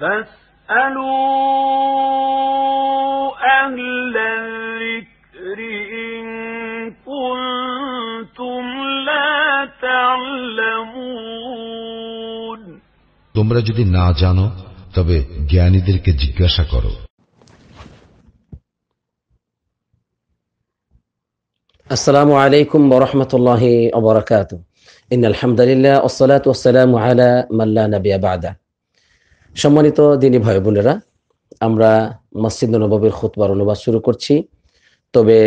فاسألوا أهل الذكر إن كنتم لا تعلمون تمرا جدي نا جانو তবে জ্ঞানীদেরকে জিজ্ঞাসা করো আসসালামু আলাইকুম ওয়া রাহমাতুল্লাহি ওয়া বারাকাতু ইন আলহামদুলিল্লাহ والصلاه والسلام على من لا نبي بعده সম্মানিত দিনী ভাই বোনেরা আমরা মসজিদ নবাবের খুতবার অনুবাদ শুরু করছি তবে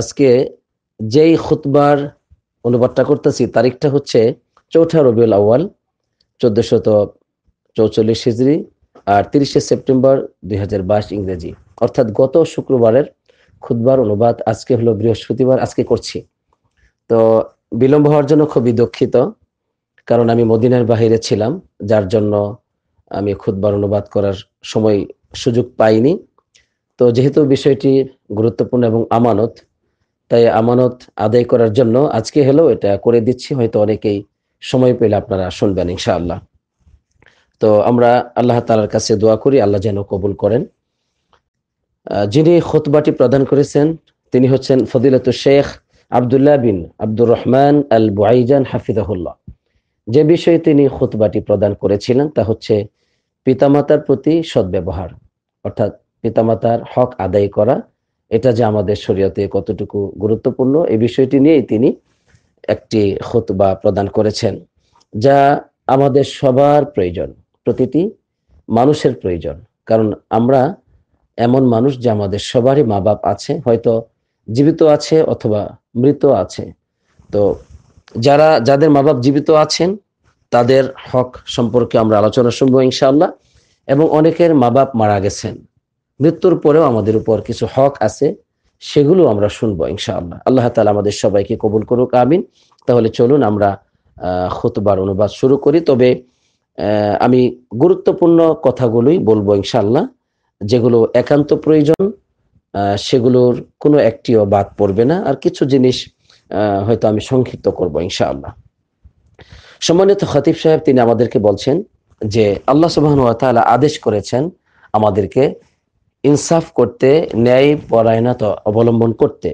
আজকে যেই খুতবার অনুবাদটা করতেছি তারিখটা হচ্ছে চৌঠা রবিউল আউ্য়াল চোদ্দশত চৌচল্লিশ হিজড়ি আর তিরিশে সেপ্টেম্বর দুই ইংরেজি অর্থাৎ গত শুক্রবারের খুতবার অনুবাদ আজকে হলো বৃহস্পতিবার আজকে করছি তো বিলম্ব হওয়ার জন্য খুবই দুঃখিত কারণ আমি মদিনার বাহিরে ছিলাম যার জন্য আমি খুদ্বার অনুবাদ করার সময় সুযোগ পাইনি তো যেহেতু বিষয়টি গুরুত্বপূর্ণ এবং আমানত তাই আমানত আদায় করার জন্য আজকে হলেও এটা করে দিচ্ছি হয়তো অনেকেই সময় পেলে আপনারা শুনবেন ইনশাআল্লাহ তো আমরা আল্লাহ তালার কাছে দোয়া করি আল্লাহ যেন কবুল করেন যিনি খোতবাটি প্রদান করেছেন তিনি হচ্ছেন ফদিলত শেখ আবদুল্লাহ বিন আব্দুর রহমান আল বাইজান হাফিজাহুল্লাহ যে বিষয়ে তিনি খোতবাটি প্রদান করেছিলেন তা হচ্ছে পিতামাতার প্রতি সদ্ব্যবহার অর্থাৎ পিতামাতার হক আদায় করা এটা যে আমাদের শরীয়তে কতটুকু গুরুত্বপূর্ণ এই বিষয়টি নিয়েই তিনি একটি হত বা প্রদান করেছেন যা আমাদের সবার প্রয়োজন প্রতিটি মানুষের প্রয়োজন কারণ আমরা এমন মানুষ যে আমাদের সবারই মা বাপ আছে হয়তো জীবিত আছে অথবা মৃত আছে তো যারা যাদের মা বাপ জীবিত আছেন তাদের হক সম্পর্কে আমরা আলোচনা শুনবো ইনশাআল্লাহ এবং অনেকের মা বাপ মারা গেছেন মৃত্যুর পরেও আমাদের উপর কিছু হক আছে সেগুলো আমরা শুনবো ইনশাআল্লাহ আল্লাহ তালা আমাদের সবাইকে কবুল করুক আমিন তাহলে চলুন আমরা খুতবার অনুবাদ শুরু করি তবে আমি গুরুত্বপূর্ণ কথাগুলোই বলবো ইনশাআল্লাহ যেগুলো একান্ত প্রয়োজন সেগুলোর কোনো একটিও বাদ পড়বে না আর কিছু জিনিস হয়তো আমি সংক্ষিপ্ত করবো ইনশাআল্লাহ সম্মানিত খতিব সাহেব তিনি আমাদেরকে বলছেন যে আল্লাহ সুবাহন তালা আদেশ করেছেন আমাদেরকে ইনসাফ করতে ন্যায় পরায়ণতা অবলম্বন করতে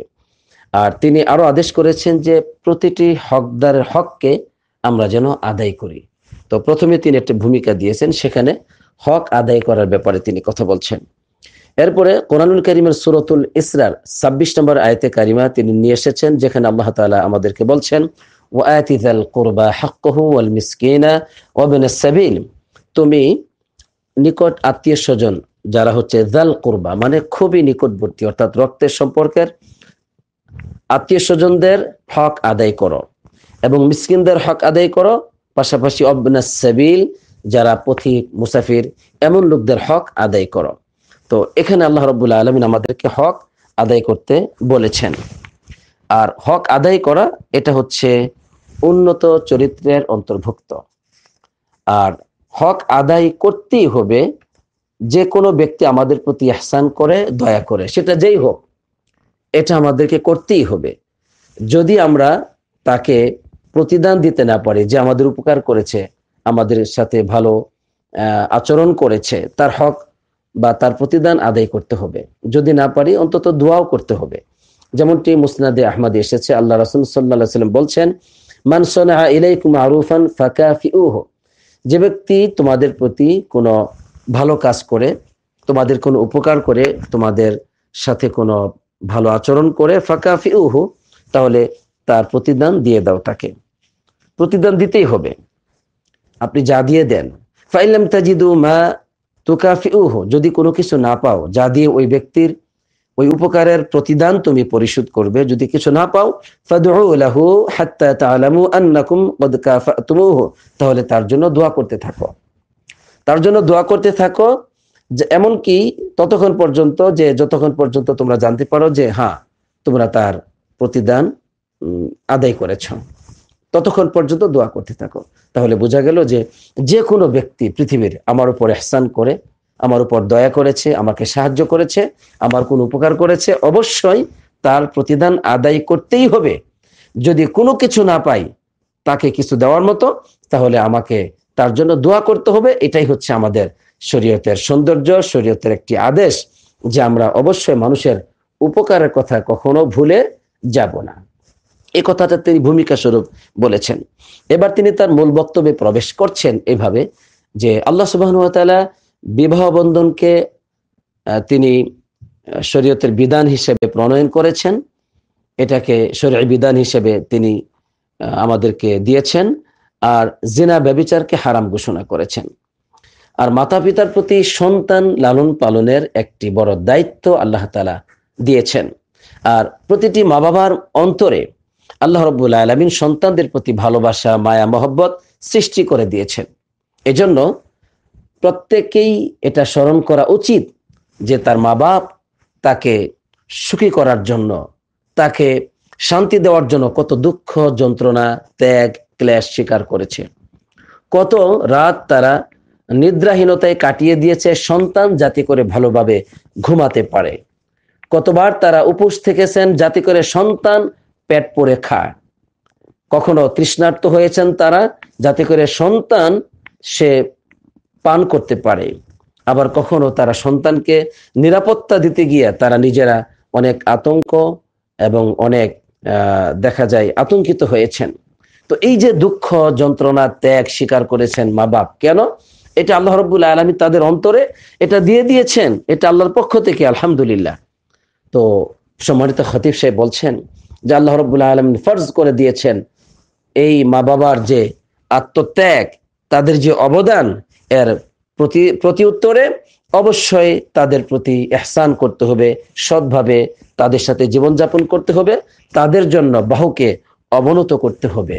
আর তিনি আরো আদেশ করেছেন যে প্রতিটি হকদারের হককে আমরা যেন আদায় করি তো প্রথমে তিনি একটা ভূমিকা দিয়েছেন সেখানে হক আদায় করার ব্যাপারে তিনি কথা বলছেন এরপরে কোরআনুল করিমের সুরতুল ইসরার ছাব্বিশ নম্বর আয়তে কারিমা তিনি নিয়ে এসেছেন যেখানে আল্লাহ তালা আমাদেরকে বলছেন ওয়াতি জাল কোরবা হাক্কহু ওয়াল মিসকিনা ওয়াবিনা তুমি নিকট আত্মীয় স্বজন যারা হচ্ছে জাল কোরবা মানে খুবই নিকটবর্তী অর্থাৎ রক্তের সম্পর্কের আত্মীয় স্বজনদের হক আদায় করো এবং মিসকিনদের হক আদায় করো পাশাপাশি অবনাস সাবিল যারা পথিক মুসাফির এমন লোকদের হক আদায় করো তো এখানে আল্লাহ রবুল্লা আলমিন আমাদেরকে হক আদায় করতে বলেছেন আর হক আদায় করা এটা হচ্ছে উন্নত চরিত্রের অন্তর্ভুক্ত আর হক আদায় করতেই হবে যে কোনো ব্যক্তি আমাদের প্রতি আহসান করে দয়া করে সেটা যেই হোক এটা আমাদেরকে করতেই হবে যদি আমরা তাকে প্রতিদান দিতে না পারি যে আমাদের উপকার করেছে আমাদের সাথে ভালো আচরণ করেছে তার হক বা তার প্রতিদান আদায় করতে হবে যদি না পারি অন্তত দোয়াও করতে হবে যেমনটি মুসনাদে আহমদ এসেছে আল্লাহ রসুল সাল্লা সাল্লাম বলছেন মানসনাহা ইলাইকুম আরুফান ফাকাফি উহ যে ব্যক্তি তোমাদের প্রতি কোনো ভালো কাজ করে তোমাদের কোনো উপকার করে তোমাদের সাথে কোনো ভালো আচরণ করে ফাকাফি উহ তাহলে তার প্রতিদান দিয়ে দাও তাকে প্রতিদান দিতেই হবে আপনি যা দিয়ে দেন ফাইলাম তাজিদু মা তুকাফি উহ যদি কোনো কিছু না পাও যা দিয়ে ওই ব্যক্তির ওই উপকারের প্রতিদান তুমি পরিশোধ করবে যদি কিছু না পাও তাহলে তার জন্য দোয়া করতে থাকো তার জন্য দোয়া করতে থাকো এমনকি ততক্ষণ পর্যন্ত যে যতক্ষণ পর্যন্ত তোমরা জানতে পারো যে হ্যাঁ তোমরা তার প্রতিদান আদায় করেছ ততক্ষণ পর্যন্ত দোয়া করতে থাকো তাহলে বোঝা গেল যে যে কোনো ব্যক্তি পৃথিবীর আমার উপর এহসান করে আমার উপর দয়া করেছে আমাকে সাহায্য করেছে আমার কোন উপকার করেছে অবশ্যই তার প্রতিদান আদায় করতেই হবে যদি কোনো কিছু না পাই তাকে কিছু দেওয়ার মতো তাহলে আমাকে তার জন্য দোয়া করতে হবে এটাই হচ্ছে আমাদের শরীয়তের সৌন্দর্য শরীয়তের একটি আদেশ যে আমরা অবশ্যই মানুষের উপকারের কথা কখনো ভুলে যাব না এ কথাটা তিনি ভূমিকা স্বরূপ বলেছেন এবার তিনি তার মূল বক্তব্যে প্রবেশ করছেন এভাবে যে আল্লাহ সুবাহ বিবাহ বন্ধনকে তিনি শরীয়তের বিধান হিসেবে প্রণয়ন করেছেন এটাকে শরীর বিধান হিসেবে তিনি আমাদেরকে দিয়েছেন আর জিনা ব্যবিচারকে হারাম ঘোষণা করেছেন আর মাতা পিতার প্রতি সন্তান লালন পালনের একটি বড় দায়িত্ব আল্লাহ তালা দিয়েছেন আর প্রতিটি মা বাবার অন্তরে আল্লাহ রব্বুল আলমিন সন্তানদের প্রতি ভালোবাসা মায়া মহব্বত সৃষ্টি করে দিয়েছেন এজন্য প্রত্যেকেই এটা স্মরণ করা উচিত যে তার মা বাপ তাকে সুখী করার জন্য তাকে শান্তি দেওয়ার জন্য কত দুঃখ যন্ত্রণা ত্যাগ ক্লেশ স্বীকার করেছে কত রাত তারা নিদ্রাহীনতায় কাটিয়ে দিয়েছে সন্তান যাতে করে ভালোভাবে ঘুমাতে পারে কতবার তারা উপোস থেকেছেন যাতে করে সন্তান পেট পরে খায় কখনো তৃষ্ণার্ত হয়েছেন তারা যাতে করে সন্তান সে পান করতে পারে আবার কখনো তারা সন্তানকে নিরাপত্তা দিতে গিয়ে তারা নিজেরা অনেক আতঙ্ক এবং অনেক দেখা যায় আতঙ্কিত হয়েছেন তো এই যে দুঃখ যন্ত্রণা ত্যাগ স্বীকার করেছেন মা বাপ কেন এটা আল্লাহ রব্বুল আলমী তাদের অন্তরে এটা দিয়ে দিয়েছেন এটা আল্লাহর পক্ষ থেকে আলহামদুলিল্লাহ তো সম্মানিত খতিব সাহেব বলছেন যে আল্লাহ রব্বুল্লাহ আলম ফর্জ করে দিয়েছেন এই মা বাবার যে আত্মত্যাগ তাদের যে অবদান এর প্রতি প্রতি উত্তরে অবশ্যই তাদের প্রতি এহসান করতে হবে সৎভাবে তাদের সাথে জীবনযাপন করতে হবে তাদের জন্য বাহুকে অবনত করতে হবে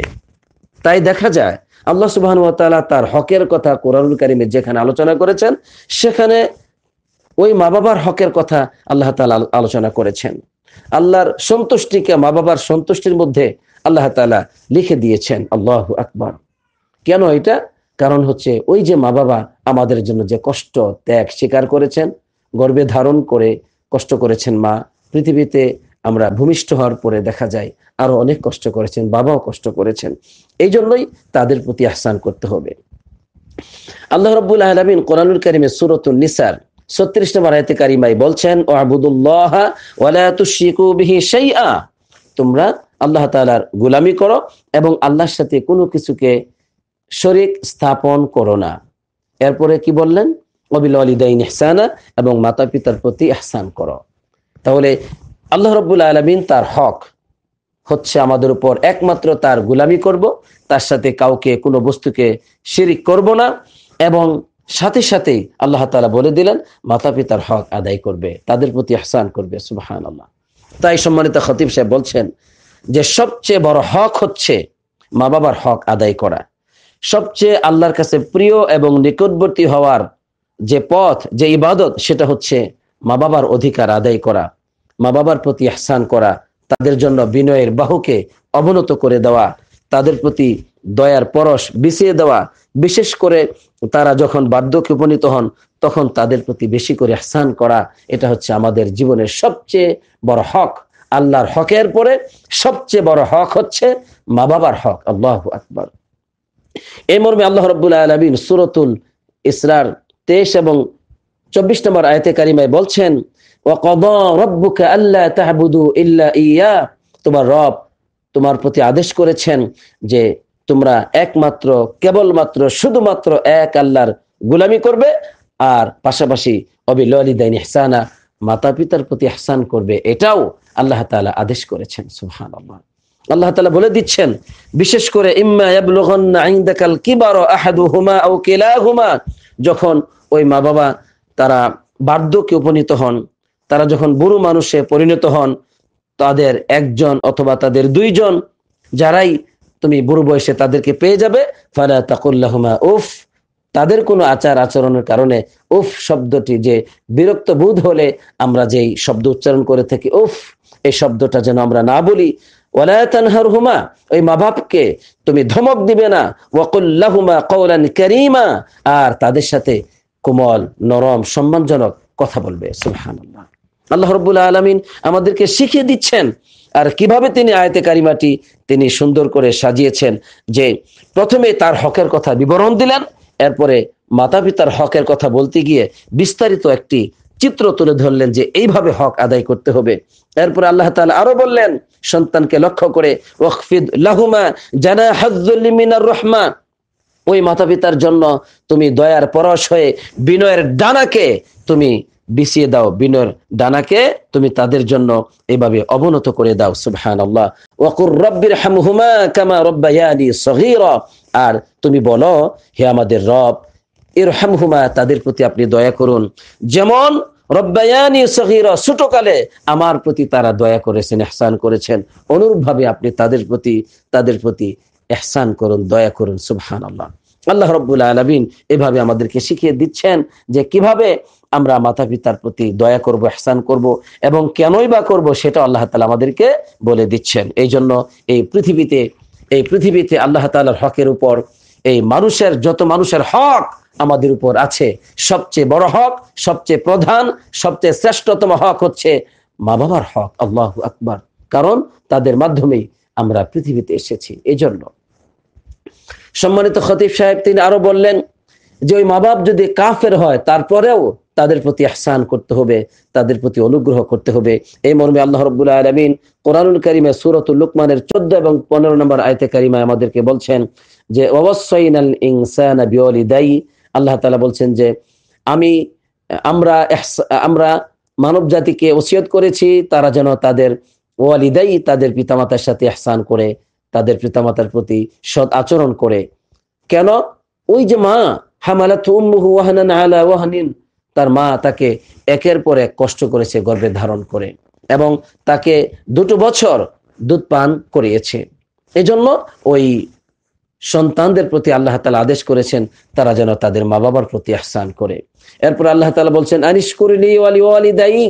তাই দেখা যায় আল্লাহ সুবাহন তালা তার হকের কথা কোরআনুল কারিমে যেখানে আলোচনা করেছেন সেখানে ওই মা বাবার হকের কথা আল্লাহ তালা আলোচনা করেছেন আল্লাহর সন্তুষ্টিকে মা বাবার সন্তুষ্টির মধ্যে আল্লাহ তালা লিখে দিয়েছেন আল্লাহ আকবর কেন এটা কারণ হচ্ছে ওই যে মা বাবা আমাদের জন্য যে কষ্ট ত্যাগ স্বীকার করেছেন গর্বে ধারণ করে কষ্ট করেছেন মা পৃথিবীতে আমরা ভূমিষ্ঠ হওয়ার পরে দেখা যায় আরো অনেক কষ্ট করেছেন বাবাও কষ্ট করেছেন এই জন্যই তাদের প্রতি আহসান করতে হবে আল্লাহ রব্বুল আলমিন কোরআনুল করিমে সুরত নিসার ছত্রিশ নম্বর আয়তে কারিমাই বলছেন ও আবুদুল্লাহ ওয়ালা শাইআ তোমরা আল্লাহ তাআলার গোলামি করো এবং আল্লাহর সাথে কোনো কিছুকে শরিক স্থাপন করো না এরপরে কি বললেন অবিল আলিদাইন এহসানা এবং মাতা পিতার প্রতি এহসান করো তাহলে আল্লাহ রব্বুল আলমিন তার হক হচ্ছে আমাদের উপর একমাত্র তার গুলামি করব তার সাথে কাউকে কোনো বস্তুকে শিরিক করব না এবং সাথে সাথে আল্লাহ তালা বলে দিলেন মাতা পিতার হক আদায় করবে তাদের প্রতি আহসান করবে সুবাহান আল্লাহ তাই সম্মানিত খতিব সাহেব বলছেন যে সবচেয়ে বড় হক হচ্ছে মা বাবার হক আদায় করা সবচেয়ে আল্লাহর কাছে প্রিয় এবং নিকটবর্তী হওয়ার যে পথ যে ইবাদত সেটা হচ্ছে মা বাবার অধিকার আদায় করা মা বাবার প্রতি আহসান করা তাদের জন্য বিনয়ের বাহুকে অবনত করে দেওয়া তাদের প্রতি দয়ার পরশ বিছিয়ে দেওয়া বিশেষ করে তারা যখন বার্ধক্যে উপনীত হন তখন তাদের প্রতি বেশি করে আহসান করা এটা হচ্ছে আমাদের জীবনের সবচেয়ে বড় হক আল্লাহর হকের পরে সবচেয়ে বড় হক হচ্ছে মা বাবার হক আল্লাহ আকবর এই মর্মে আল্লাহ রব্বুল্লাহ আলমিন সুরতুল ইসরার তেইশ এবং চব্বিশ নম্বর আয়তে কারিমায় বলছেন তোমার রব তোমার প্রতি আদেশ করেছেন যে তোমরা একমাত্র কেবলমাত্র শুধুমাত্র এক আল্লাহর গুলামি করবে আর পাশাপাশি অবিলিদাইন ইহসানা মাতা পিতার প্রতি ইহসান করবে এটাও আল্লাহ তালা আদেশ করেছেন সুহান আল্লাহ আল্লাহ তালা বলে দিচ্ছেন বিশেষ করে যখন ওই মা বাবা তারা বার্ধক্যে উপনীত হন তারা যখন বুড়ো মানুষে পরিণত হন তাদের একজন অথবা তাদের দুইজন যারাই তুমি বুড়ো বয়সে তাদেরকে পেয়ে যাবে ফারা তাকুল্লাহমা উফ তাদের কোনো আচার আচরণের কারণে উফ শব্দটি যে বিরক্ত বোধ হলে আমরা যেই শব্দ উচ্চারণ করে থাকি উফ এই শব্দটা যেন আমরা না বলি ওই মা বাপকে তুমি ধমক দিবে না ওয়াকুল্লাহুমা আর তাদের সাথে কোমল নরম সম্মানজনক কথা বলবে আল্লাহ আলামিন আমাদেরকে শিখিয়ে দিচ্ছেন আর কিভাবে তিনি আয়তে কারিমাটি তিনি সুন্দর করে সাজিয়েছেন যে প্রথমে তার হকের কথা বিবরণ দিলেন এরপরে মাতা পিতার হকের কথা বলতে গিয়ে বিস্তারিত একটি চিত্র তুলে ধরলেন যে এইভাবে হক আদায় করতে হবে এরপর আল্লাহ আরো বললেন সন্তানকে লক্ষ্য করে রহমা ওই মাতা পিতার জন্য তুমি দয়ার পরশ হয়ে বিনয়ের ডানাকে তুমি বিছিয়ে দাও বিনয়ের ডানাকে তুমি তাদের জন্য এভাবে অবনত করে দাও সুবহান আল্লাহ ওকুর রব্বির হামহুমা কামা রব্বায়ানি সহির আর তুমি বলো হে আমাদের রব ইরহাম হুমা তাদের প্রতি আপনি দয়া করুন যেমন রব্বায়ানি সহিরা ছোটকালে আমার প্রতি তারা দয়া করেছেন এহসান করেছেন অনুরূপভাবে আপনি তাদের প্রতি তাদের প্রতি এহসান করুন দয়া করুন সুবহান আল্লাহ আল্লাহ রব্বুল আলমিন এভাবে আমাদেরকে শিখিয়ে দিচ্ছেন যে কিভাবে আমরা মাতা পিতার প্রতি দয়া করব এহসান করব এবং কেনই বা করব সেটা আল্লাহ তালা আমাদেরকে বলে দিচ্ছেন এই জন্য এই পৃথিবীতে এই পৃথিবীতে আল্লাহ তাল হকের উপর এই মানুষের যত মানুষের হক আমাদের উপর আছে সবচেয়ে বড় হক সবচেয়ে প্রধান সবচেয়ে শ্রেষ্ঠতম হক হচ্ছে মা বাবার হক আল্লাহ আকবর কারণ তাদের মাধ্যমেই আমরা পৃথিবীতে এসেছি এজন্য সম্মানিত খতিফ সাহেব তিনি আরো বললেন যে ওই মা বাপ যদি কাফের হয় তারপরেও তাদের প্রতি আহসান করতে হবে তাদের প্রতি অনুগ্রহ করতে হবে এই মর্মে আল্লাহ রব্বুল আলমিন কোরআনুল করিমে সুরত লুকমানের চোদ্দ এবং পনেরো নম্বর আয়তে কারিমা আমাদেরকে বলছেন যে অবশ্যই ইনসান বিয়লি দায়ী আল্লাহ তালা বলছেন যে আমি আমরা আমরা মানব জাতিকে ওসিয়ত করেছি তারা যেন তাদের ওয়ালিদাই তাদের পিতামাতার সাথে আহসান করে তাদের পিতামাতার প্রতি সৎ আচরণ করে কেন ওই যে মা হামালা ওয়াহানিন তার মা তাকে একের পর এক কষ্ট করেছে গর্বে ধারণ করে এবং তাকে দুটো বছর দুধ পান করিয়েছে এজন্য ওই সন্তানদের প্রতি আল্লাহ তালা আদেশ করেছেন তারা যেন তাদের মা বাবার প্রতি আহসান করে এরপর আল্লাহ তালা বলছেন আনিস করিলি ওয়ালি ওয়ালি দায়ী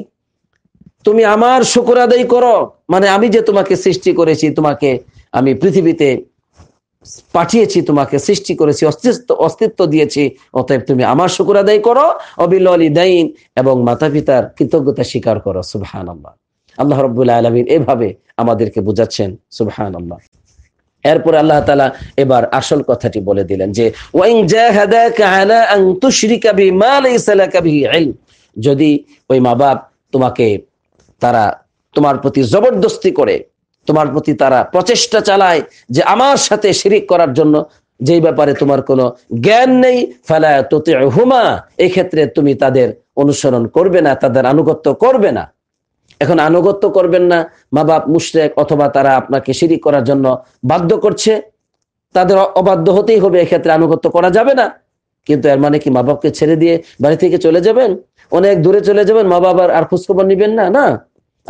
তুমি আমার শুকুর আদায় করো মানে আমি যে তোমাকে সৃষ্টি করেছি তোমাকে আমি পৃথিবীতে পাঠিয়েছি তোমাকে সৃষ্টি করেছি অস্তিত্ব অস্তিত্ব দিয়েছি অতএব তুমি আমার শুকুর আদায় করো অবিলি দাইন এবং মাতা পিতার কৃতজ্ঞতা স্বীকার করো সুবহান আল্লাহ আল্লাহ রবুল্লা আলমিন এভাবে আমাদেরকে বুঝাচ্ছেন সুবহান আল্লাহ এরপর আল্লাহ তালা এবার আসল কথাটি বলে দিলেন যে যদি ওই মা বাপ তোমাকে তারা তোমার প্রতি জবরদস্তি করে তোমার প্রতি তারা প্রচেষ্টা চালায় যে আমার সাথে শিরিক করার জন্য যেই ব্যাপারে তোমার কোনো জ্ঞান নেই ফেলায় তোতে হুমা এক্ষেত্রে তুমি তাদের অনুসরণ করবে না তাদের আনুগত্য করবে না এখন আনুগত্য করবেন না মা বাপ মুশরেক অথবা তারা আপনাকে সিঁড়ি করার জন্য বাধ্য করছে তাদের অবাধ্য হতেই হবে এক্ষেত্রে আনুগত্য করা যাবে না কিন্তু এর মানে কি মা বাপকে ছেড়ে দিয়ে বাড়ি থেকে চলে যাবেন অনেক দূরে চলে যাবেন মা বাবার আর খোঁজখবর নিবেন না না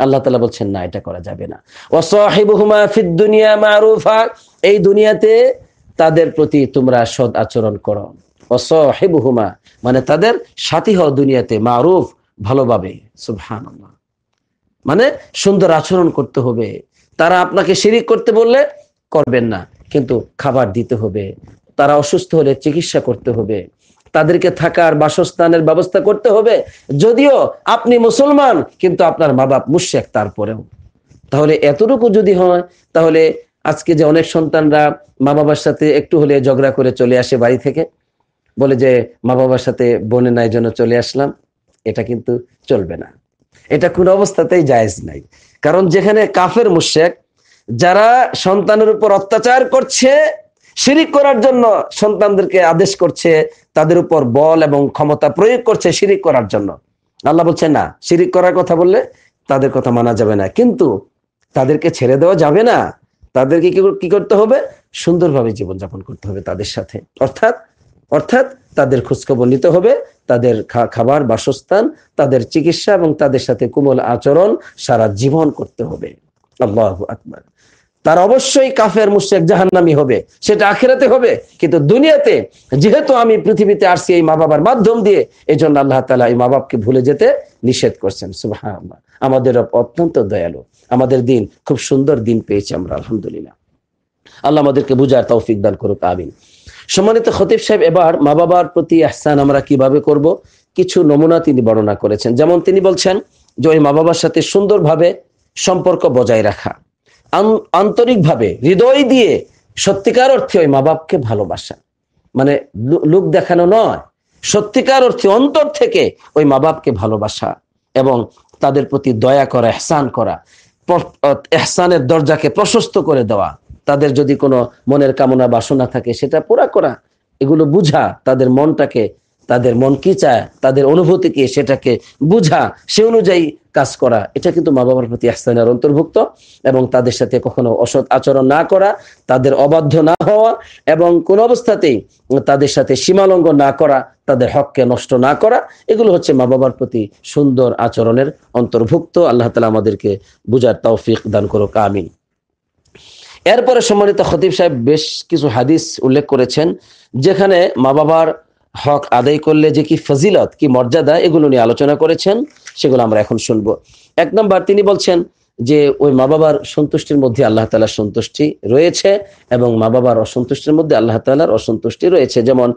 আল্লাহ তালা বলছেন না এটা করা যাবে না ওসাহিবুহুমা ফিদ দুনিয়া মারুফা এই দুনিয়াতে তাদের প্রতি তোমরা সদ আচরণ করো ওসাহিবুহুমা মানে তাদের সাথী হও দুনিয়াতে মারুফ ভালোভাবে আল্লাহ মানে সুন্দর আচরণ করতে হবে তারা আপনাকে শিরিক করতে বললে করবেন না কিন্তু খাবার দিতে হবে তারা অসুস্থ হলে চিকিৎসা করতে হবে তাদেরকে থাকার বাসস্থানের ব্যবস্থা করতে হবে যদিও আপনি মুসলমান কিন্তু আপনার মা বাপ মুশেক তারপরেও তাহলে এতটুকু যদি হয় তাহলে আজকে যে অনেক সন্তানরা মা বাবার সাথে একটু হলে ঝগড়া করে চলে আসে বাড়ি থেকে বলে যে মা বাবার সাথে বনে নাই জন্য চলে আসলাম এটা কিন্তু চলবে না এটা কোন অবস্থাতেই জায়েজ নাই কারণ যেখানে কাফের মুশেক যারা সন্তানের উপর অত্যাচার করছে শিরিক করার জন্য সন্তানদেরকে আদেশ করছে তাদের উপর বল এবং ক্ষমতা প্রয়োগ করছে শিরিক করার জন্য আল্লাহ বলছে না শিরিক করার কথা বললে তাদের কথা মানা যাবে না কিন্তু তাদেরকে ছেড়ে দেওয়া যাবে না তাদেরকে কি করতে হবে সুন্দরভাবে জীবনযাপন করতে হবে তাদের সাথে অর্থাৎ অর্থাৎ তাদের খোঁজখবর নিতে হবে তাদের খাবার বাসস্থান তাদের চিকিৎসা এবং তাদের সাথে কোমল আচরণ সারা জীবন করতে হবে আল্লাহ আকবার তার অবশ্যই কাফের মুশেক জাহান্নামি হবে সেটা আখেরাতে হবে কিন্তু দুনিয়াতে যেহেতু আমি পৃথিবীতে আসছি এই মা বাবার মাধ্যম দিয়ে এই জন্য আল্লাহ তালা এই মা বাবকে ভুলে যেতে নিষেধ করছেন সুবাহ আমাদের অত্যন্ত দয়ালু আমাদের দিন খুব সুন্দর দিন পেয়েছি আমরা আলহামদুলিল্লাহ আল্লাহ আমাদেরকে বুঝার তৌফিক দান করুক আমিন সম্মানিত খতিব সাহেব এবার মা বাবার প্রতি আহসান আমরা কিভাবে করব কিছু নমুনা তিনি বর্ণনা করেছেন যেমন তিনি বলছেন যে ওই মা বাবার সাথে সুন্দরভাবে সম্পর্ক বজায় রাখা আন্তরিকভাবে হৃদয় দিয়ে সত্যিকার অর্থে ওই মা বাপকে ভালোবাসা মানে লুক দেখানো নয় সত্যিকার অর্থে অন্তর থেকে ওই মা বাপকে ভালোবাসা এবং তাদের প্রতি দয়া করা এহসান করা এহসানের দরজাকে প্রশস্ত করে দেওয়া তাদের যদি কোনো মনের কামনা বাসনা থাকে সেটা পুরা করা এগুলো বুঝা তাদের মনটাকে তাদের মন কি চায় তাদের অনুভূতি কি সেটাকে বুঝা সে অনুযায়ী কাজ করা এটা কিন্তু মা বাবার প্রতি আস্থানের অন্তর্ভুক্ত এবং তাদের সাথে কখনো অসৎ আচরণ না করা তাদের অবাধ্য না হওয়া এবং কোন অবস্থাতেই তাদের সাথে সীমালঙ্গ না করা তাদের হককে নষ্ট না করা এগুলো হচ্ছে মা বাবার প্রতি সুন্দর আচরণের অন্তর্ভুক্ত আল্লাহ তালা আমাদেরকে বুঝার তৌফিক দান করো কামিন এরপরে সম্মানিত খতিব সাহেব বেশ কিছু হাদিস উল্লেখ করেছেন যেখানে মা বাবার হক আদায় করলে যে কি ফজিলত কি মর্যাদা এগুলো নিয়ে আলোচনা করেছেন সেগুলো আমরা এখন শুনবো এক নম্বর তিনি বলছেন যে ওই মা বাবার সন্তুষ্টির মধ্যে আল্লাহ তালার সন্তুষ্টি রয়েছে এবং মা বাবার অসন্তুষ্টির মধ্যে আল্লাহ তালার অসন্তুষ্টি রয়েছে যেমন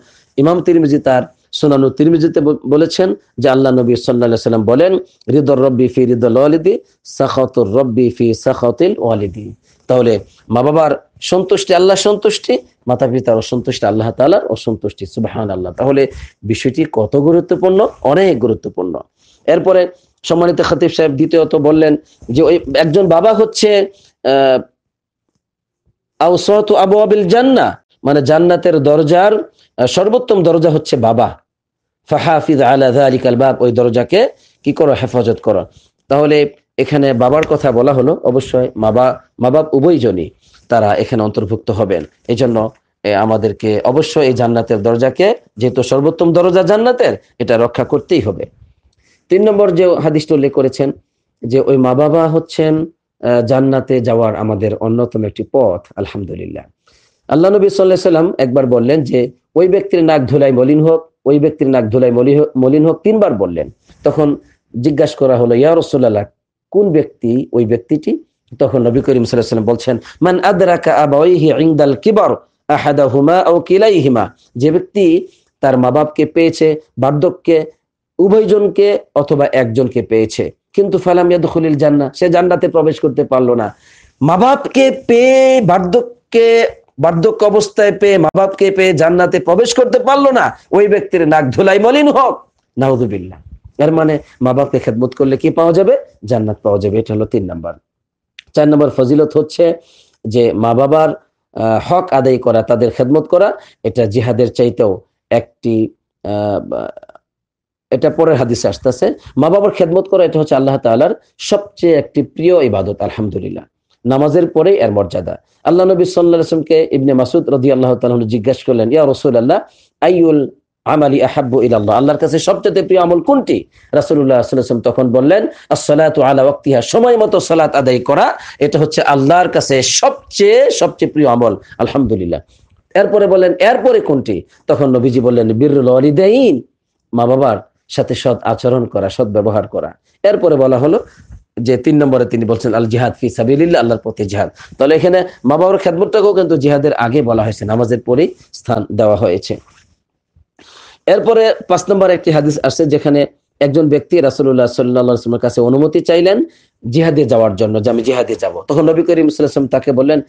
ইমাম তিরমিজি তার সোনানু তিরমিজিতে বলেছেন যে আল্লাহ নবী সাল্লা সাল্লাম বলেন হৃদর রব্বি ফি হৃদল ওয়ালিদি সাখাতুর রব্বি ফি সাখাতিল ওয়ালিদি তাহলে মা বাবার সন্তুষ্টি আল্লাহ সন্তুষ্টি মাতা পিতার অসন্তুষ্টি আল্লাহ তালার অসন্তুষ্টি সুবাহান আল্লাহ তাহলে বিষয়টি কত গুরুত্বপূর্ণ অনেক গুরুত্বপূর্ণ এরপরে সম্মানিত খাতিফ সাহেব দ্বিতীয়ত বললেন যে ওই একজন বাবা হচ্ছে আউসহতু আবু আবিল জান্না মানে জান্নাতের দরজার সর্বোত্তম দরজা হচ্ছে বাবা ফাহাফিজ আলাদা আলিকাল বাব ওই দরজাকে কি করো হেফাজত করো তাহলে এখানে বাবার কথা বলা হলো অবশ্যই মাবা মা বাপ উভয়জনই তারা এখানে অন্তর্ভুক্ত হবেন এই জন্য আমাদেরকে অবশ্যই এই জান্নাতের দরজাকে যেহেতু সর্বোত্তম দরজা জান্নাতের এটা রক্ষা করতেই হবে তিন নম্বর যে হাদিসটা উল্লেখ করেছেন যে ওই মা বাবা হচ্ছেন জান্নাতে যাওয়ার আমাদের অন্যতম একটি পথ আলহামদুলিল্লাহ আল্লাহ নবী সাল্লাহ সাল্লাম একবার বললেন যে ওই ব্যক্তির নাক ধুলাই মলিন হোক ওই ব্যক্তির নাক ধুলাই মলিন হোক তিনবার বললেন তখন জিজ্ঞাসা করা হলো ইয়া রসুল্লাহ কোন ব্যক্তি ওই ব্যক্তিটি তখন নবী করিম সাল্লাম বলছেন মান আদরাকা আবাইহি ইংদাল কিবর আহাদাহুমা ও হিমা যে ব্যক্তি তার মা বাপকে পেয়েছে বার্ধক্যে উভয় জনকে অথবা একজনকে পেয়েছে কিন্তু ফালাম ইয়াদুলিল জান্না সে জান্নাতে প্রবেশ করতে পারলো না মা বাপকে পেয়ে বার্ধক্যে বার্ধক্য অবস্থায় পেয়ে মা বাপকে পেয়ে জান্নাতে প্রবেশ করতে পারলো না ওই ব্যক্তির নাক ধুলাই মলিন হোক নাহদুবিল্লা এর মানে মা বাপকে খেদমত করলে কি পাওয়া যাবে জান্নাত পাওয়া যাবে এটা হলো তিন নাম্বার চার নম্বর ফজিলত হচ্ছে যে মা বাবার হক আদায় করা তাদের খেদমত করা এটা জিহাদের চাইতেও একটি এটা পরের হাদিসে আসতেছে মা বাবার খেদমত করা এটা হচ্ছে আল্লাহ তাল্লাহার সবচেয়ে একটি প্রিয় ইবাদত আলহামদুলিল্লাহ নামাজের পরেই এর মর্যাদা আল্লাহ নবী সাল্লাহ আসলামকে ইবনে মাসুদ রদি আল্লাহ জিজ্ঞাসা করলেন ইয়া রসুল আল্লাহ আইউল আমালি আহাব্বু ইল্লাহ আল্লাহর কাছে সবচেয়ে প্রিয় আমল কোনটি রাসুল্লাহাম তখন বললেন আসসালাত সময় মতো সালাত আদায় করা এটা হচ্ছে আল্লাহর কাছে সবচেয়ে সবচেয়ে প্রিয় আমল আলহামদুলিল্লাহ এরপরে বললেন এরপরে কোনটি তখন নবীজি বললেন বীরুল অলিদাইন মা বাবার সাথে সৎ আচরণ করা সৎ ব্যবহার করা এরপরে বলা হলো যে তিন নম্বরে তিনি বলছেন আল জিহাদ ফি সাবিল্লা আল্লাহর প্রতি জিহাদ তাহলে এখানে মা বাবার খেদমতটাকেও কিন্তু জিহাদের আগে বলা হয়েছে নামাজের পরেই স্থান দেওয়া হয়েছে এরপরে পাঁচ নম্বর একটি হাদিস আসছে যেখানে একজন ব্যক্তি রাসুল্লাহ সাল্লাহামের কাছে অনুমতি চাইলেন জিহাদে যাওয়ার জন্য যে আমি জিহাদে যাব তখন নবী করিম সাল্লাম তাকে বললেন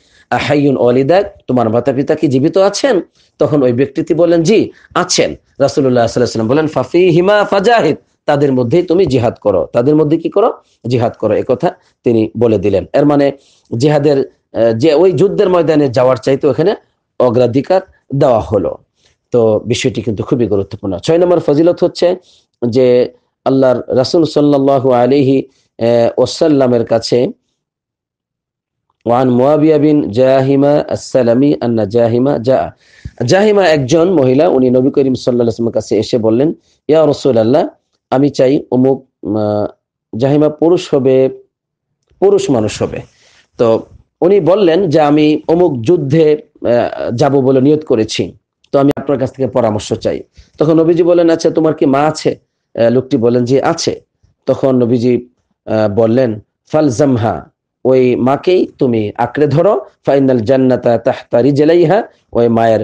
হাইয়ুন অলিদাক তোমার মাতা পিতা কি জীবিত আছেন তখন ওই ব্যক্তিটি বললেন জি আছেন রাসুল্লাহ সাল্লাম বলেন ফাফি হিমা ফাজাহিদ তাদের মধ্যে তুমি জিহাদ করো তাদের মধ্যে কি করো জিহাদ করো কথা তিনি বলে দিলেন এর মানে জিহাদের যে ওই যুদ্ধের ময়দানে যাওয়ার চাইতে ওখানে অগ্রাধিকার দেওয়া হলো তো বিষয়টি কিন্তু খুবই গুরুত্বপূর্ণ ছয় নম্বর ফজিলত হচ্ছে যে আল্লাহর রাসুল সাল্লাহ আলিহি ওসাল্লামের কাছে ওয়ান মুয়াবিয়া বিন জাহিমা আসসালামি আন্না জাহিমা জা জাহিমা একজন মহিলা উনি নবী করিম সাল্লাহামের কাছে এসে বললেন ইয়া রসুল আল্লাহ আমি চাই অমুক জাহিমা পুরুষ হবে পুরুষ মানুষ হবে তো উনি বললেন যে আমি অমুক যুদ্ধে যাব বলে নিয়ত করেছি তো আমি আপনার কাছ থেকে পরামর্শ চাই তখন নবীজি বলেন আচ্ছা তোমার কি মা আছে লোকটি বলেন যে আছে তখন নবীজি বললেন ফালজামহা ওই মাকেই তুমি আঁকড়ে ধরো ফাইনাল জান্নাতা তাহতারি জেলাইহা ওই মায়ের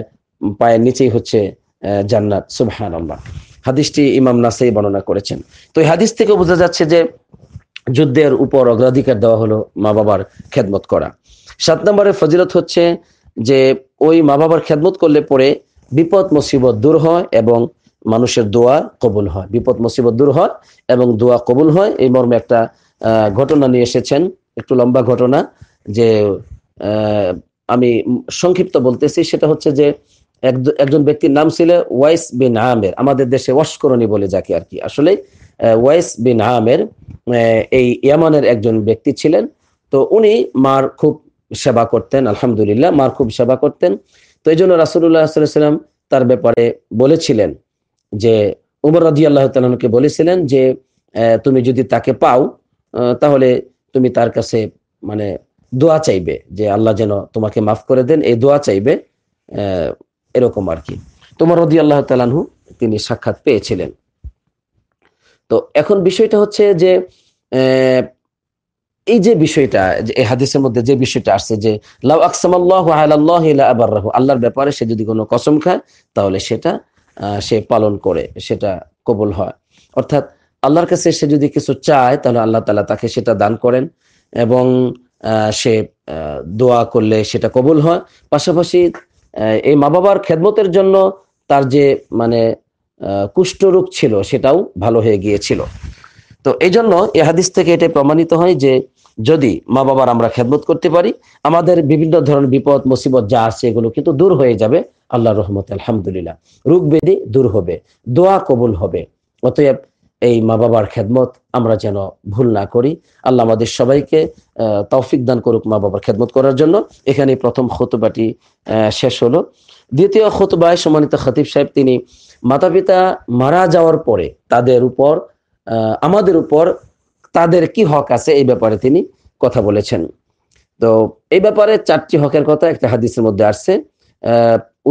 পায়ের নিচেই হচ্ছে জান্নাত সুবহান হাদিসটি ইমাম নাসাই বর্ণনা করেছেন তো এই হাদিস থেকে বোঝা যাচ্ছে যে যুদ্ধের উপর অগ্রাধিকার দেওয়া হলো মা বাবার খেদমত করা সাত নম্বরের ফজিলত হচ্ছে যে ওই মা বাবার খেদমত করলে পরে বিপদ মুসিবত দূর হয় এবং মানুষের দোয়া কবুল হয় বিপদ মুসিবত দূর হয় এবং দোয়া কবুল হয় এই মর্মে একটা ঘটনা নিয়ে এসেছেন একটু লম্বা ঘটনা যে আমি সংক্ষিপ্ত বলতেছি সেটা হচ্ছে যে একজন ব্যক্তির নাম ছিল ওয়াইস বিন আহমের আমাদের দেশে ওয়াসকরণী বলে যাকে আর কি আসলে ওয়াইস বিন আহমের এই ইয়ামানের একজন ব্যক্তি ছিলেন তো উনি মার খুব সেবা করতেন আলহামদুলিল্লাহ মার খুব সেবা করতেন তো এই জন্য রাসুল্লাহাম তার ব্যাপারে বলেছিলেন যে উমর রাজি আল্লাহ তালকে বলেছিলেন যে তুমি যদি তাকে পাও তাহলে তুমি তার কাছে মানে দোয়া চাইবে যে আল্লাহ যেন তোমাকে মাফ করে দেন এই দোয়া চাইবে এরকম আর কি তোমার রদি আল্লাহ তালানহু তিনি সাক্ষাৎ পেয়েছিলেন তো এখন বিষয়টা হচ্ছে যে এই যে বিষয়টা এই হাদিসের মধ্যে যে বিষয়টা আসছে যে লাউ আকসামাল্লাহ আল্লাহ আবার রাহু আল্লাহর ব্যাপারে সে যদি কোনো কসম খায় তাহলে সেটা সে পালন করে সেটা কবুল হয় অর্থাৎ আল্লাহর কাছে সে যদি কিছু চায় তাহলে আল্লাহ তালা তাকে সেটা দান করেন এবং সে দোয়া করলে সেটা কবুল হয় পাশাপাশি এই মা বাবার খেদমতের জন্য তার যে মানে কুষ্ঠরূপ ছিল সেটাও ভালো হয়ে গিয়েছিল তো এই জন্য এ হাদিস থেকে এটা প্রমাণিত হয় যে যদি মা বাবার আমরা খেদমত করতে পারি আমাদের বিভিন্ন ধরনের বিপদ মুসিবত যা আছে এগুলো কিন্তু দূর হয়ে যাবে আল্লাহ রহমত আলহামদুলিল্লাহ রোগ বেদি দূর হবে দোয়া কবুল হবে অতএব এই মা বাবার খেদমত আমরা যেন ভুল না করি আল্লাহ আমাদের সবাইকে তৌফিক দান করুক মা বাবার খেদমত করার জন্য এখানে প্রথম খোতবাটি শেষ হলো দ্বিতীয় খোতবায় সম্মানিত খতিব সাহেব তিনি মাতা পিতা মারা যাওয়ার পরে তাদের উপর আমাদের উপর তাদের কি হক আছে এই ব্যাপারে তিনি কথা বলেছেন তো এই ব্যাপারে চারটি হকের কথা একটা হাদিসের মধ্যে আসছে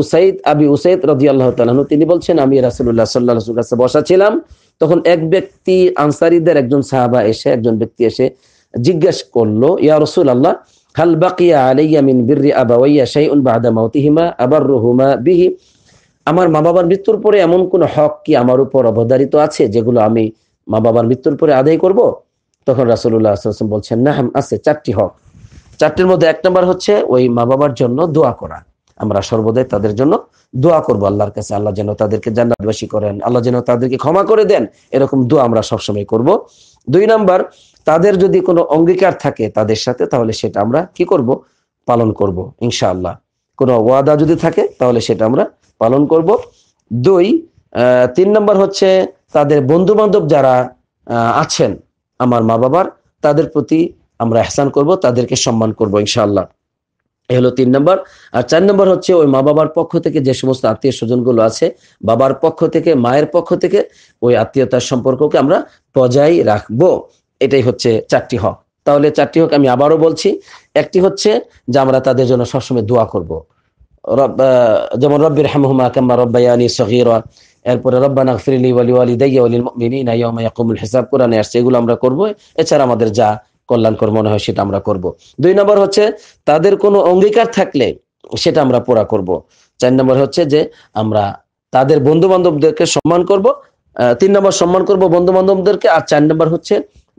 উসাইদ আবি উসাইদ রদি আল্লাহ তালাহনু তিনি বলছেন আমি রাসুল্লাহ সাল্লাহ কাছে বসা ছিলাম তখন এক ব্যক্তি আনসারিদের একজন সাহাবা এসে একজন ব্যক্তি এসে জিজ্ঞেস করলো ইয়া রসুল আল্লাহ হাল বাকিয়া আলাইয়া মিন বিরি মাউতিহিমা আবার রুহুমা বিহি আমার মা বাবার মৃত্যুর পরে এমন কোন হক কি আমার উপর অবধারিত আছে যেগুলো আমি মা বাবার মৃত্যুর পরে আদায় করব তখন রাসুল্লাহ আসলাম বলছেন হ্যাঁ আছে চারটি হক চারটির মধ্যে এক নম্বর হচ্ছে ওই মা বাবার জন্য দোয়া করা আমরা সর্বদাই তাদের জন্য দোয়া করবো আল্লাহর কাছে আল্লাহ যেন তাদেরকে জান্নাতবাসী করেন আল্লাহ যেন তাদেরকে ক্ষমা করে দেন এরকম দোয়া আমরা সবসময় করব দুই নাম্বার তাদের যদি কোনো অঙ্গীকার থাকে তাদের সাথে তাহলে সেটা আমরা কি করব পালন করব ইনশাআল্লাহ কোনো ওয়াদা যদি থাকে তাহলে সেটা আমরা পালন করব দুই আহ তিন নম্বর হচ্ছে তাদের বন্ধু বান্ধব যারা আছেন আমার মা বাবার তাদের প্রতি আমরা এহসান করব তাদেরকে সম্মান করব ইনশাআল্লাহ এ হলো তিন নম্বর আর চার নম্বর হচ্ছে ওই মা বাবার পক্ষ থেকে যে সমস্ত আত্মীয় স্বজনগুলো আছে বাবার পক্ষ থেকে মায়ের পক্ষ থেকে ওই আত্মীয়তার সম্পর্ককে আমরা বজায় রাখবো এটাই হচ্ছে চারটি হক তাহলে চারটি হক আমি আবারও বলছি একটি হচ্ছে যে আমরা তাদের জন্য সবসময় দোয়া করব যেমন রব্বির হামহুমা কাম্মা রব্বায়ানি সহিরা এরপরে রব্বান আকফিরলি ওয়ালি ওয়ালি দাইয়া ওয়ালিল ইয়াকুমুল হিসাব কোরআনে আসছে এগুলো আমরা করব এছাড়া আমাদের যা কল্যাণকর মনে হয় সেটা আমরা করব দুই নম্বর হচ্ছে তাদের কোনো অঙ্গীকার থাকলে সেটা আমরা পুরা করব চার নম্বর হচ্ছে যে আমরা তাদের বন্ধু বান্ধবদেরকে সম্মান করব তিন নম্বর সম্মান করব বন্ধু বান্ধবদেরকে আর চার নম্বর হচ্ছে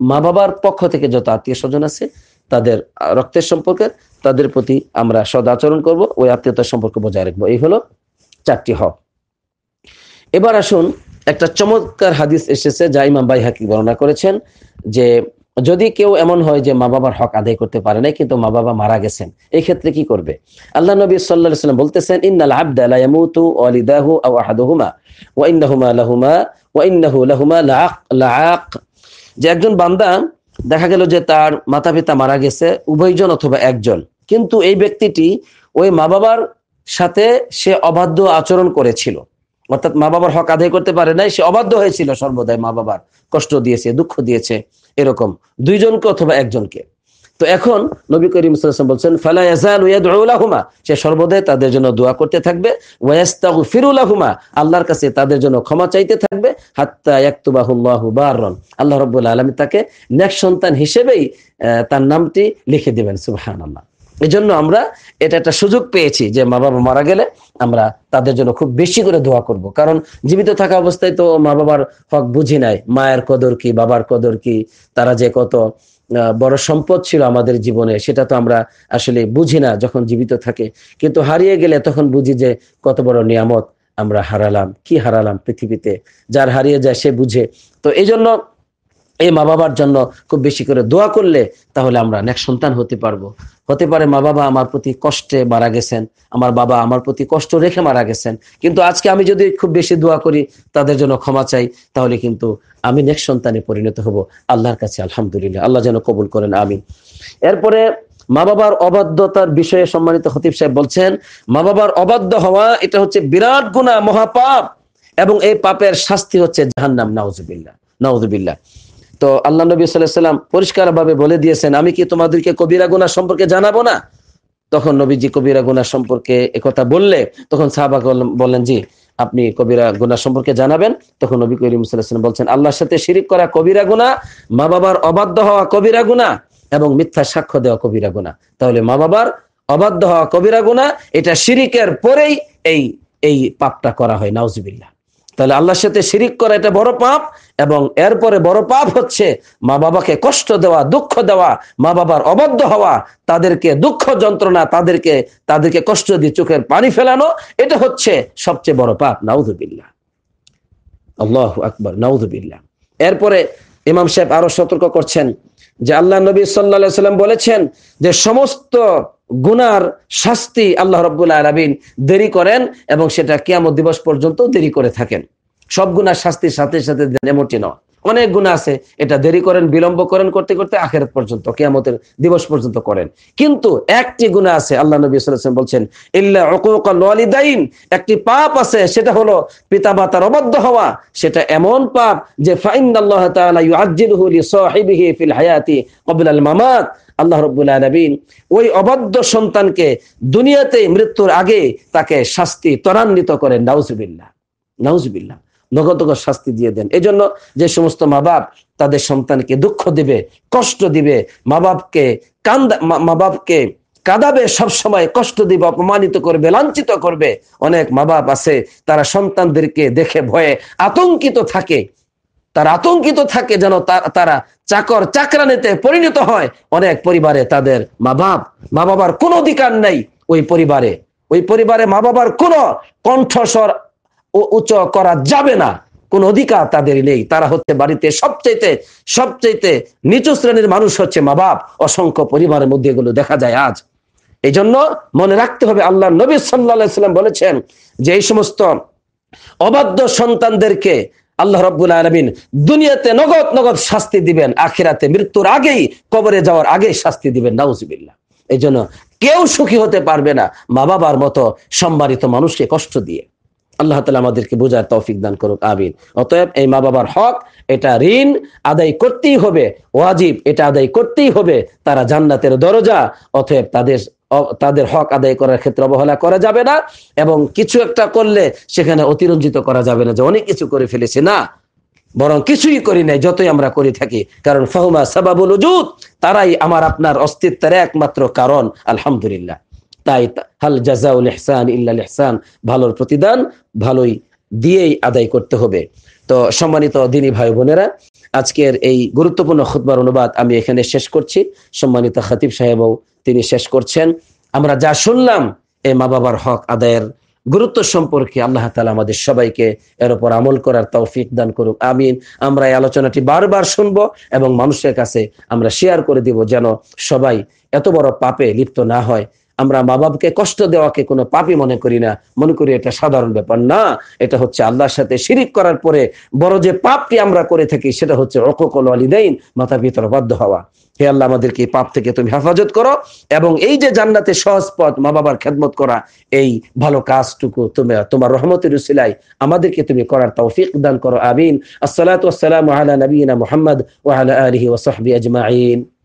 মা বাবার পক্ষ থেকে যত আত্মীয় স্বজন আছে তাদের রক্তের সম্পর্কে তাদের প্রতি আমরা সদাচরণ করব ওই আত্মীয়তার সম্পর্ক বজায় রাখবো এই হলো চারটি হক এবার আসুন একটা চমৎকার হাদিস এসেছে যা ইমাম বাই হাকি বর্ণনা করেছেন যে যদি কেউ এমন হয় যে মা বাবার হক আদায় করতে পারে না কিন্তু মা বাবা মারা গেছেন এই ক্ষেত্রে কি করবে আল্লাহ নবী সাল্লাল্লাহু সাল্লাম বলতেছেন ইন্নাল আবদা ইয়ামুতু ওয়ালিদাহু আও আহাদুহুমা ওয়া ইন্নাহুমা লাহুমা ওয়া ইন্নাহু লাহুমা লাআক লাআক যে একজন বান্দা দেখা গেল যে তার মাতা পিতা মারা গেছে উভয়জন অথবা একজন কিন্তু এই ব্যক্তিটি ওই মা বাবার সাথে সে অবাধ্য আচরণ করেছিল অর্থাৎ মা বাবার হক আদায় করতে পারে নাই সে অবাধ্য হয়েছিল সর্বদাই মা বাবার কষ্ট দিয়েছে দুঃখ দিয়েছে এরকম দুইজনকে অথবা একজনকে তো এখন নবী করিম বলছেন ফালাহুমা সে সর্বদাই তাদের জন্য দোয়া করতে থাকবে ফিরুলাহুমা আল্লাহর কাছে তাদের জন্য ক্ষমা চাইতে থাকবে হাত্তা আল্লাহ রব্বুল আলমী তাকে নেক্সট সন্তান হিসেবেই তার নামটি লিখে দেবেন সুবাহ আল্লাহ এজন্য আমরা এটা একটা সুযোগ পেয়েছি যে মা বাবা মারা গেলে আমরা তাদের জন্য খুব বেশি করে দোয়া করব। কারণ জীবিত থাকা অবস্থায় তো মা বাবার হক বুঝি নাই মায়ের কদর কি বাবার কদর কি তারা যে কত বড় সম্পদ ছিল আমাদের জীবনে সেটা তো আমরা আসলে বুঝি না যখন জীবিত থাকে কিন্তু হারিয়ে গেলে তখন বুঝি যে কত বড় নিয়ামত আমরা হারালাম কি হারালাম পৃথিবীতে যার হারিয়ে যায় সে বুঝে তো এই জন্য এই মা বাবার জন্য খুব বেশি করে দোয়া করলে তাহলে আমরা নেক্সট সন্তান হতে পারবো হতে পারে মা বাবা আমার প্রতি কষ্টে মারা গেছেন আমার বাবা আমার প্রতি কষ্ট রেখে মারা গেছেন কিন্তু আজকে আমি যদি খুব বেশি দোয়া করি তাদের জন্য ক্ষমা চাই তাহলে কিন্তু আমি নেক্সট সন্তানে পরিণত হব আল্লাহর কাছে আলহামদুলিল্লাহ আল্লাহ যেন কবুল করেন আমি এরপরে মা বাবার অবাধ্যতার বিষয়ে সম্মানিত হতিফ সাহেব বলছেন মা বাবার অবাধ্য হওয়া এটা হচ্ছে বিরাট গুণা মহাপাপ এবং এই পাপের শাস্তি হচ্ছে জাহান্নাম নাউজুবিল্লাহ নাউজুবিল্লাহ তো আল্লাহ নবী সাল্লাম পরিষ্কার ভাবে বলে দিয়েছেন আমি কি তোমাদেরকে কবিরা গুনা সম্পর্কে জানাবো না তখন নবীজি কবিরা গুনা সম্পর্কে একথা বললে তখন সাহবাগ বললেন জি আপনি কবিরা গুনা সম্পর্কে জানাবেন তখন নবী করিম সাল্লাম বলছেন আল্লাহর সাথে শিরিক করা কবিরা গুনা মা বাবার অবাধ্য হওয়া কবিরা গুনা এবং মিথ্যা সাক্ষ্য দেওয়া কবিরা গুনা তাহলে মা বাবার অবাধ্য হওয়া কবিরা গুনা এটা শিরিকের পরেই এই এই পাপটা করা হয় নাউজবিল্লা তাহলে আল্লাহর সাথে শিরিক করা এটা বড় পাপ এবং এরপরে বড় পাপ হচ্ছে মা বাবাকে কষ্ট দেওয়া দুঃখ দেওয়া মা বাবার অবদ্ধ হওয়া তাদেরকে দুঃখ যন্ত্রণা তাদেরকে তাদেরকে কষ্ট দিয়ে চোখের পানি ফেলানো এটা হচ্ছে সবচেয়ে বড় পাপ নাউদুবিল্লা আল্লাহ আকবর নাউদুবিল্লা এরপরে ইমাম সাহেব আরো সতর্ক করছেন যে আল্লাহ নবী সাল্লা সাল্লাম বলেছেন যে সমস্ত গুনার শাস্তি আল্লাহ রব্বুল দেরি করেন এবং সেটা কিয়ামত দিবস পর্যন্ত দেরি করে থাকেন সব গুণার শাস্তির সাথে সাথে নেমটি নেওয়া অনেক গুণা আছে এটা দেরি করেন বিলম্ব করেন করতে করতে আখেরাত পর্যন্ত কেয়ামতের দিবস পর্যন্ত করেন কিন্তু একটি গুণা আছে আল্লাহ নবী সাল্লাম বলছেন ইল্লা একটি পাপ আছে সেটা হলো পিতা মাতার অবদ্ধ হওয়া সেটা এমন পাপ যে মামাত আল্লাহ রব্বুল আলামিন ওই অবদ্ধ সন্তানকে দুনিয়াতে মৃত্যুর আগে তাকে শাস্তি ত্বরান্বিত করেন নাউজবিল্লা নাউজবিল্লা নগদগ শাস্তি দিয়ে দেন এজন্য যে সমস্ত মা বাপ তাদের সন্তানকে দুঃখ দিবে কষ্ট দিবে মা বাপকে কান্দা মা বাপকে কাঁদাবে সবসময় কষ্ট দিবে অপমানিত করবে লাঞ্ছিত করবে অনেক মা বাপ আছে তারা সন্তানদেরকে দেখে ভয়ে আতঙ্কিত থাকে তারা আতঙ্কিত থাকে যেন তারা চাকর চাকরানিতে পরিণত হয় অনেক পরিবারে তাদের মা বাপ মা বাবার কোনো অধিকার নেই ওই পরিবারে ওই পরিবারে মা বাবার কোনো কণ্ঠস্বর ও উচ্চ করা যাবে না কোন অধিকার তাদের নেই তারা হচ্ছে বাড়িতে সবচেয়ে সবচেয়ে নিচু শ্রেণীর মানুষ হচ্ছে মা বাপ অসংখ্য পরিবারের মধ্যে এগুলো দেখা যায় আজ এই জন্য মনে রাখতে হবে আল্লাহ নবী সাল্লাহাম বলেছেন যে এই সমস্ত অবাধ্য সন্তানদেরকে আল্লাহ রব্বুল আলমিন দুনিয়াতে নগদ নগদ শাস্তি দিবেন আখিরাতে মৃত্যুর আগেই কবরে যাওয়ার আগেই শাস্তি দিবেন নাউজিবিল্লা এই জন্য কেউ সুখী হতে পারবে না মা বাবার মতো সম্মানিত মানুষকে কষ্ট দিয়ে আল্লাহ তালা আমাদেরকে বোঝার তৌফিক দান করুক আবিন অতএব এই মা বাবার হক এটা ঋণ আদায় করতেই হবে ওয়াজিব এটা আদায় করতেই হবে তারা জান্নাতের দরজা অতএব তাদের তাদের হক আদায় করার ক্ষেত্রে অবহেলা করা যাবে না এবং কিছু একটা করলে সেখানে অতিরঞ্জিত করা যাবে না যে অনেক কিছু করে ফেলেছে না বরং কিছুই করি নাই যতই আমরা করে থাকি কারণ ফাহুমা সাবাবুল উজুদ তারাই আমার আপনার অস্তিত্বের একমাত্র কারণ আলহামদুলিল্লাহ তাই হাল জাজাউল ইহসান ইল্লাল ইহসান ভালোর প্রতিদান ভালোই দিয়েই আদায় করতে হবে তো সম্মানিত দিনী ভাই বোনেরা আজকের এই গুরুত্বপূর্ণ খুতবার অনুবাদ আমি এখানে শেষ করছি সম্মানিত খাতিব সাহেবও তিনি শেষ করছেন আমরা যা শুনলাম এই মা বাবার হক আদায়ের গুরুত্ব সম্পর্কে আল্লাহ তালা আমাদের সবাইকে এর উপর আমল করার তৌফিক দান করুক আমিন আমরা এই আলোচনাটি বারবার শুনব এবং মানুষের কাছে আমরা শেয়ার করে দিব যেন সবাই এত বড় পাপে লিপ্ত না হয় আমরা মা বাবাকে কষ্ট দেওয়াকে কোনো পাপি মনে করি না মনে করি এটা সাধারণ ব্যাপার না এটা হচ্ছে আল্লাহর সাথে শিরিক করার পরে বড় যে পাপটি আমরা করে থাকি সেটা হচ্ছে অকল আলিদাইন মাথা পিতার বাধ্য হওয়া হে আল্লাহ আমাদেরকে পাপ থেকে তুমি হেফাজত করো এবং এই যে জান্নাতে সহজ পথ মা বাবার খেদমত করা এই ভালো কাজটুকু তুমি তোমার রহমতের উসিলাই আমাদেরকে তুমি করার তৌফিক দান করো আবিন আসসালাতু আসসালামু আলা নবীনা মোহাম্মদ ওয়া আলহি ওসহাবি আজমাইন